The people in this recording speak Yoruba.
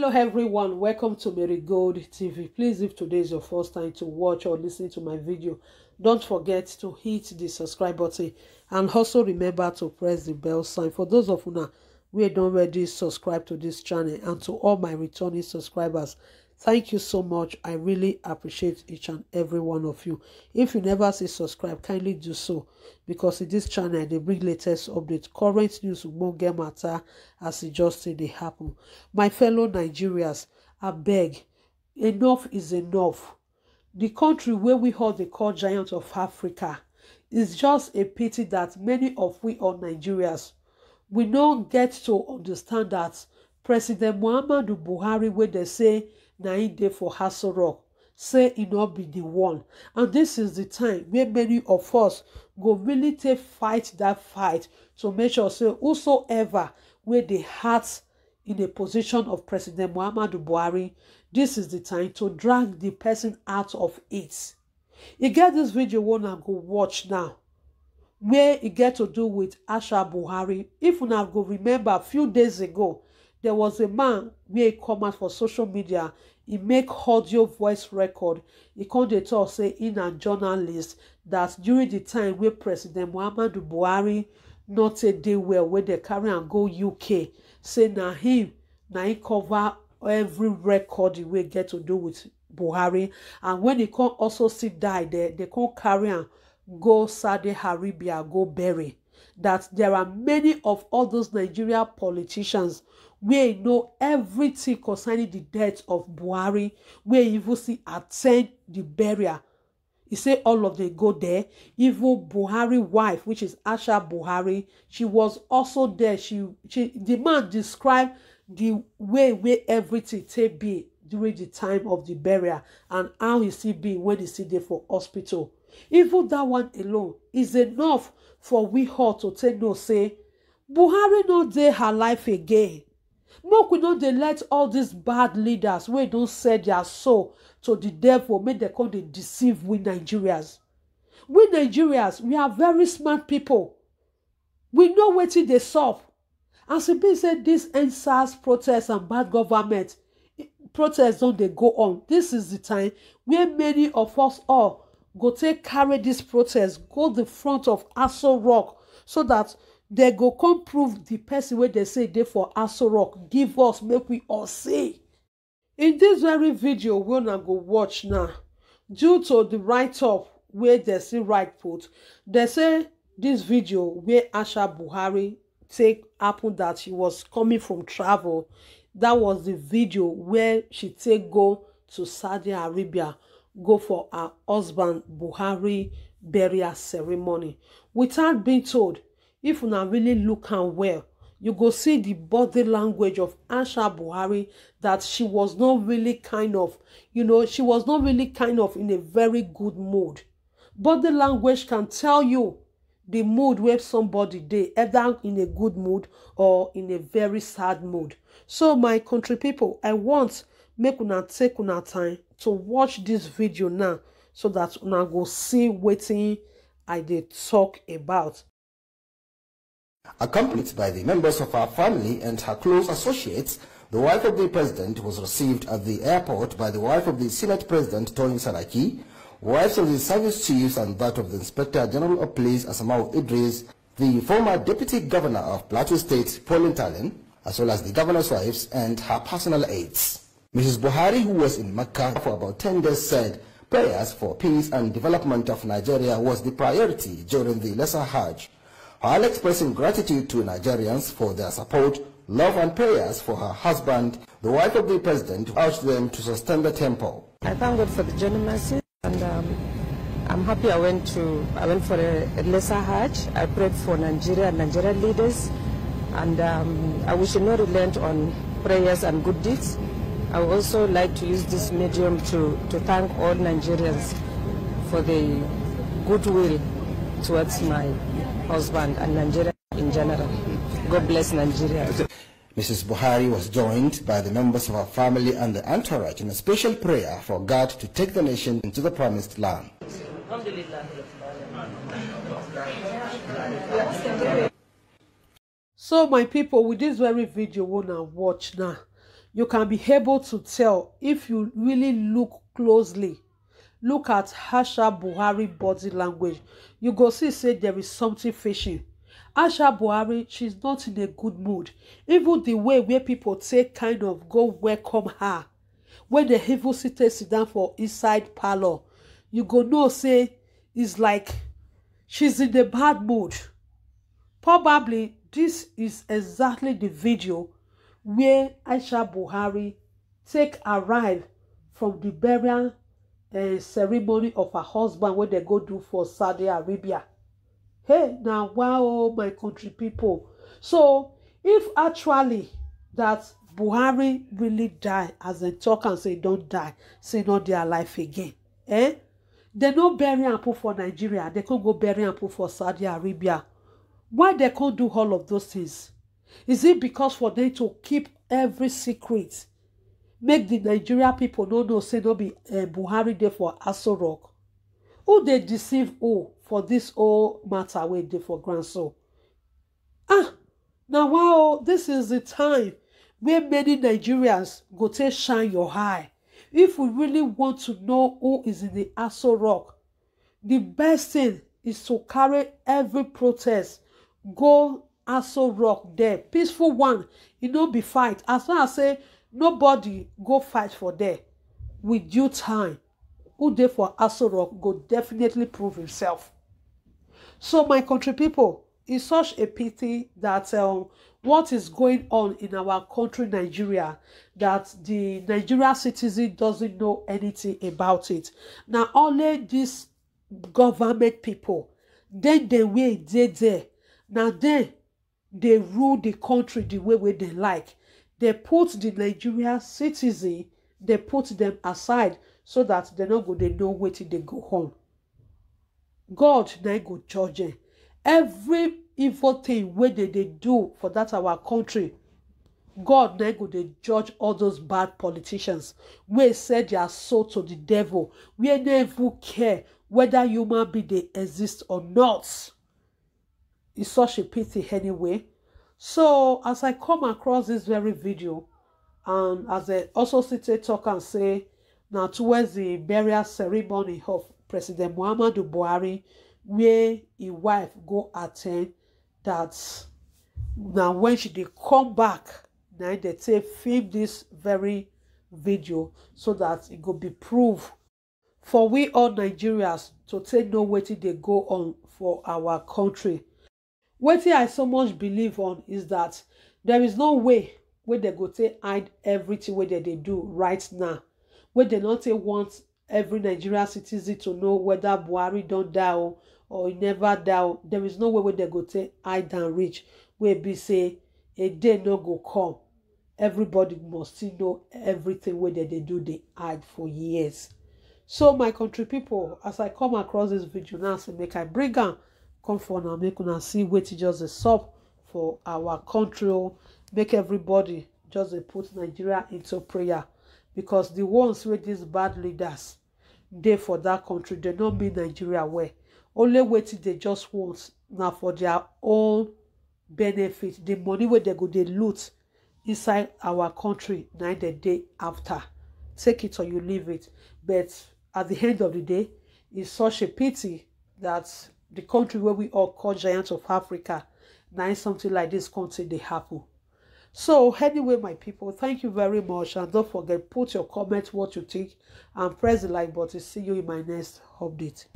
hello everyone welcome to marigold tv please if today is your first time to watch or listen to my video don't forget to hit the subscribe button and also remember to press the bell sign for those of una wey don already subscribe to this channel and to all my returning subscribers Thank you so much. I really appreciate each and every one of you. If you never see subscribe, kindly do so because in this channel they bring latest updates, current news, ugbonge matter as e just say dey happen. My fellow Nigerians, I beg, enough is enough. The country where we hold the core giant of Africa is just a pity that many of we all Nigerians we don't get to understand that President Muhammadu Buhari where they say na day for Aso Rock say it not be the one and this is the time where many of us go really take fight that fight to make sure say whosoever where the heart in the position of President Muhammadu Buhari this is the time to drag the person out of it You e get this video wey una go watch now where e get to do with Asha Buhari if now go remember a few days ago there was a man wey come out for social media He make audio voice record He come dey talk say e na journalist that during the time wey president muhammadu buhari no take dey well wey dem carry am go uk say na him na him cover every record wey get to do with buhari and when e come also still die they come carry am go saudi arabia go bury that there are many of all those Nigeria politicians we know everything concerning the death of Buhari We even see attend the burial he say all of them go there even Buhari wife which is Asha Buhari she was also there she she the man described the way where everything take be during the time of the burial and how he see be when e see there for hospital even that one alone is enough for we all to take note say buhari no dey her life again make we no they let all these bad leaders wey don sell their soul to the devil make they come they deceive we nigerians we nigerians we are very smart people we know wetin they solve. as e be said, dis endsars protests and bad government protests don't they go on This is the time where many of us all go take carry this protest go the front of aso rock so that they go come prove the person where they say they for aso rock give us make we all see in this very video wey now go watch now due to the write-up where they see write put they say this video where asha buhari take happened that she was coming from travel that was the video where she take go to Saudi Arabia go for her husband buhari burial ceremony without being told if una really look am well you go see the body language of Asha Buhari that she was not really kind of, you know, she was not really kind of in a very good mood. Body language can tell you the mood where somebody day either in a good mood or in a very sad mood. So my country people, I want make una take una time to watch this video now so that una go see waiting i did talk about Accompanied by the members of her family and her close associates, the wife of the president was received at the airport by the wife of the Senate President Tony Saraki, wives of the service chiefs and that of the Inspector General of Police Asamau Idris, the former Deputy Governor of Plateau State Pauline Tallinn, as well as the governor's wives and her personal aides. Mrs. Buhari, who was in Mecca for about 10 days, said prayers for peace and development of Nigeria was the priority during the Lesser Hajj, while expressing gratitude to Nigerians for their support, love and prayers for her husband. The wife of the president urged them to sustain the temple. I thank God for the journey mercy and um, I'm happy I went to I went for a, a Lesser Hajj. I prayed for Nigeria and Nigerian leaders and um, I wish you not relent on prayers and good deeds. I would also like to use this medium to, to thank all Nigerians for the goodwill towards my husband and Nigeria in general. God bless Nigeria. Mrs. Buhari was joined by the members of her family and the entourage in a special prayer for God to take the nation into the promised land. So my people, with this very video, we wanna watch now. you can be able to tell if you really look closely look at Asha Buhari body language you go see say there is something fishy Asha Buhari she's not in a good mood even the way where people take kind of go welcome her when the even seated sit down for inside parlor you go know say it's like she's in a bad mood probably this is exactly the video where Aisha Buhari take arrive from the burial uh, ceremony of her husband wey they go do for Saudi Arabia hey now wow my country people so if actually that Buhari really die as they talk and say don't die say not their life again eh they no bury and put for Nigeria They come go bury and put for Saudi Arabia why they come do all of those things Is it because for them to keep every secret? Make the Nigeria people no know say no be uh, Buhari there for Aso Rock. Who they deceive who for this whole matter way there for ground so? Ah, now wow, this is the time where many Nigerians go take shine your eye. If we really want to know who is in the Aso Rock, the best thing is to carry every protest go aso rock there peaceful one e no be fight as long as say nobody go fight for there with due time who dey for aso rock go definitely prove himself so my country people it's such a pity that um, what is going on in our country nigeria that the nigeria citizen doesn't know anything about it now only these government people then they wey dey there now then They rule the country the way way they like They put the nigerian citizen They put them aside so that they're not go dey know wetin They go home. god they go judge dem every evil thing wey dem they do for that our country God they go They judge all those bad politicians We said they are sold to the devil We never care whether human being they exist or not. It's such a pity anyway. So as I come across this very video, and as I also sit talk and say, now towards the burial ceremony of President Muhammadu Buhari, where his wife go attend, that now when she did come back, now they say film this very video so that it could be proof for we all Nigerians to take no waiting. They go on for our country wetin i so much believe on is that there is no way wey dem go take hide everything wey dem dey do right now wey dem no take want every nigerian citizen to know whether buhari don die or e never die there is no way wey dem go take hide am reach wey be say a day no go come everybody must still know everything wey dem dey do dey hide for years so my country people, as i come across this video now say make i bring am come for now make una see wetin just a sub for our country make everybody just dey put nigeria into prayer because the ones wey these bad leaders dey for that country they no mean nigeria well only waiting, they just want now for their own benefit the money where they go they loot inside our country na im dem after take it or you leave it but at the end of the day it's such a pity that the country where we all call giants of Africa, now something like this country the happen. So anyway, my people, thank you very much. And don't forget, put your comment what you think and press the like button. See you in my next update.